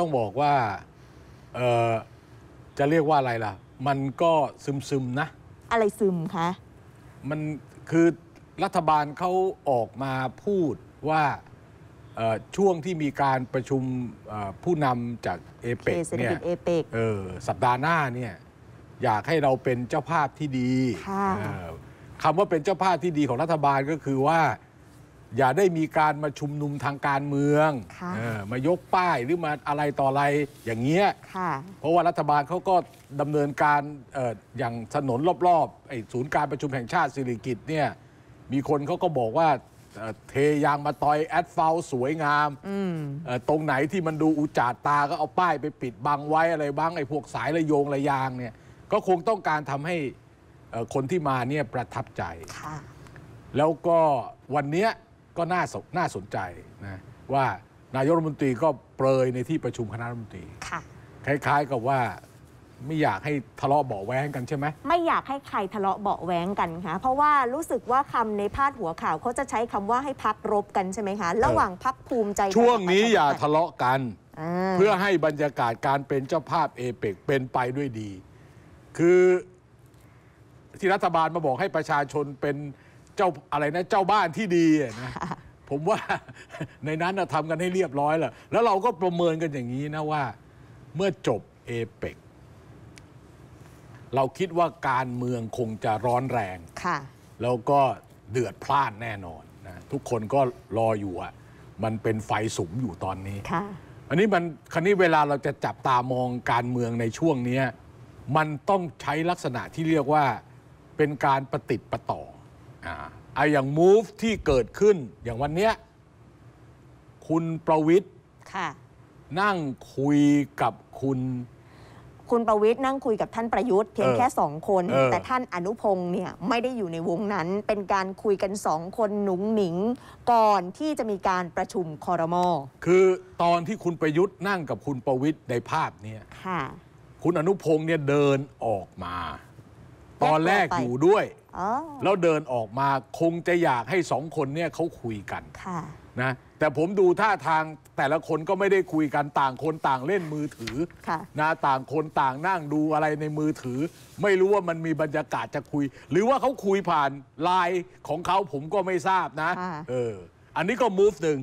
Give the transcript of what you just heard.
ต้องบอกว่าจะเรียกว่าอะไรล่ะ มันก็ซึมซึมนะ อะไรซึมคะ มันคือรัฐบาลเขาออกมาพูดว่าช่วงที่มีการประชุมผู้นำจากเอเปกเนี่ยสัปดาห์หน้าเนี่ยอยากให้เราเป็นเจ้าภาพที่ดีคำว่าเป็นเจ้าภาพที่ดีของรัฐบาลก็คือว่าอย่าได้มีการมาชุมนุมทางการเมืองออมายกป้ายหรือมาอะไรต่ออะไรอย่างเงี้ยเพราะว่ารัฐบาลเขาก็ดำเนินการอออย่างสนนรอบ ๆศูนย์การประชุมแห่งชาติสิริกิตเนี่ยมีคนเขาก็บอกว่าเทยางมาตอยแอดเฟลสวยงามมตรงไหนที่มันดูอุจจาตาก็เอาป้ายไปปิดบังไว้อะไรบ้างไอ้พวกสายระโยงระยางเนี่ยก็คงต้องการทำให้คนที่มาเนี่ยประทับใจแล้วก็วันเนี้ยก็น่าสน่าสนใจนะว่านายกรัฐมนตรีก็เปรยในที่ประชุมคณะรัฐมนตรีคล้าย ๆกับว่าไม่อยากให้ทะเลาะเบาแว้งกันใช่ไหมไม่อยากให้ใครทะเลาะเบาแว้งกันค่ะเพราะว่ารู้สึกว่าคำในพาดหัวข่าวเขาจะใช้คำว่าให้พักรบกันใช่ไหมคะ ระหว่างพักภูมิใจช่วงนี้อย่าทะเลาะกันเพื่อให้บรรยากาศการเป็นเจ้าภาพเอเปกเป็นไปด้วยดี คือที่รัฐบาลมาบอกให้ประชาชนเป็นจ้าอะไรนะเจ้าบ้านที่ดีนะผมว่าในนั้นทำกันให้เรียบร้อย แล้วแล้วเราก็ประเมินกันอย่างนี้นะว่า เมื่อจบเอเปก เราคิดว่าการเมืองคงจะร้อนแรงแล้วก็เดือดพล่านแน่นอนนะทุกคนก็รออยู่อ่ะมันเป็นไฟสุมอยู่ตอนนี้อันนี้มันคันนี้เวลาเราจะจับตามองการเมืองในช่วงนี้มันต้องใช้ลักษณะที่เรียกว่าเป็นการประติดประต่อไออย่างมูฟที่เกิดขึ้นอย่างวันเนี้ยคุณประวิทย์ค่ะนั่งคุยกับคุณ คุณประวิทย์นั่งคุยกับท่านประยุทธ์เพียงแค่สองคน แต่ท่านอนุพงศ์เนี่ยไม่ได้อยู่ในวงนั้น เป็นการคุยกันสองคนหนุงหนิง ก่อนที่จะมีการประชุมคอรมอคือตอนที่คุณประยุทธ์นั่งกับคุณประวิทย์ในภาพเนี่ยค่ะคุณอนุพงศ์เนี่ยเดินออกมา ตอนแรกอยู่ด้วยแล้วเดินออกมาคงจะอยากให้สองคนเนี่ยเขาคุยกันนะ แต่ผมดูท่าทางแต่ละคนก็ไม่ได้คุยกันต่างคนต่างเล่นมือถือนะต่างคนต่างนั่งดูอะไรในมือถือ ไม่รู้ว่ามันมีบรรยากาศจะคุย หรือว่าเขาคุยผ่านไลน์ของเขาผมก็ไม่ทราบนะ เออ อันนี้ก็มูฟหนึ่ง